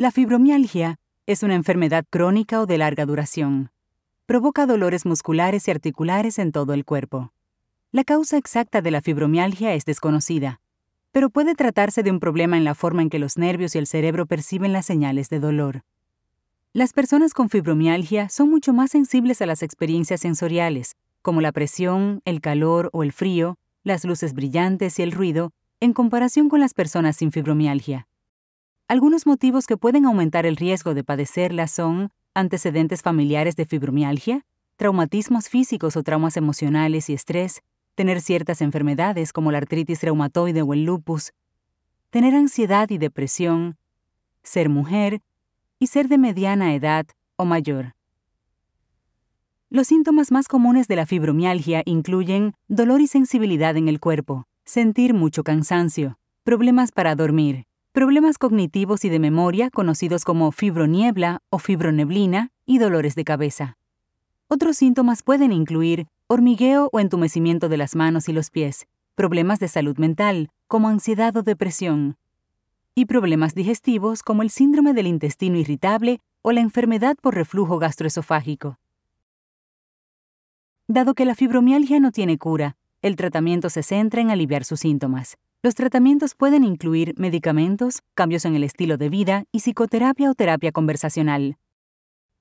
La fibromialgia es una enfermedad crónica o de larga duración. Provoca dolores musculares y articulares en todo el cuerpo. La causa exacta de la fibromialgia es desconocida, pero puede tratarse de un problema en la forma en que los nervios y el cerebro perciben las señales de dolor. Las personas con fibromialgia son mucho más sensibles a las experiencias sensoriales, como la presión, el calor o el frío, las luces brillantes y el ruido, en comparación con las personas sin fibromialgia. Algunos motivos que pueden aumentar el riesgo de padecerla son antecedentes familiares de fibromialgia, traumatismos físicos o traumas emocionales y estrés, tener ciertas enfermedades como la artritis reumatoide o el lupus, tener ansiedad y depresión, ser mujer y ser de mediana edad o mayor. Los síntomas más comunes de la fibromialgia incluyen dolor y sensibilidad en el cuerpo, sentir mucho cansancio, problemas para dormir, problemas cognitivos y de memoria conocidos como fibroniebla o fibroneblina y dolores de cabeza. Otros síntomas pueden incluir hormigueo o entumecimiento de las manos y los pies, problemas de salud mental, como ansiedad o depresión, y problemas digestivos como el síndrome del intestino irritable o la enfermedad por reflujo gastroesofágico. Dado que la fibromialgia no tiene cura, el tratamiento se centra en aliviar sus síntomas. Los tratamientos pueden incluir medicamentos, cambios en el estilo de vida y psicoterapia o terapia conversacional.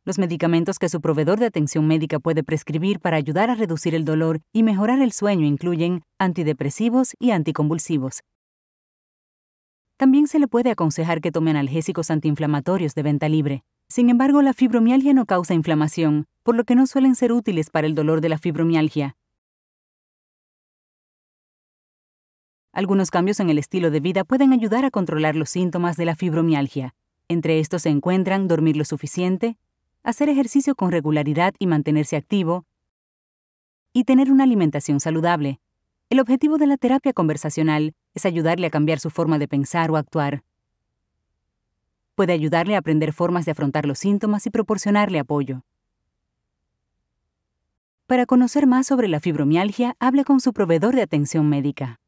Los medicamentos que su proveedor de atención médica puede prescribir para ayudar a reducir el dolor y mejorar el sueño incluyen antidepresivos y anticonvulsivos. También se le puede aconsejar que tome analgésicos antiinflamatorios de venta libre. Sin embargo, la fibromialgia no causa inflamación, por lo que no suelen ser útiles para el dolor de la fibromialgia. Algunos cambios en el estilo de vida pueden ayudar a controlar los síntomas de la fibromialgia. Entre estos se encuentran dormir lo suficiente, hacer ejercicio con regularidad y mantenerse activo, y tener una alimentación saludable. El objetivo de la terapia conversacional es ayudarle a cambiar su forma de pensar o actuar. Puede ayudarle a aprender formas de afrontar los síntomas y proporcionarle apoyo. Para conocer más sobre la fibromialgia, hable con su proveedor de atención médica.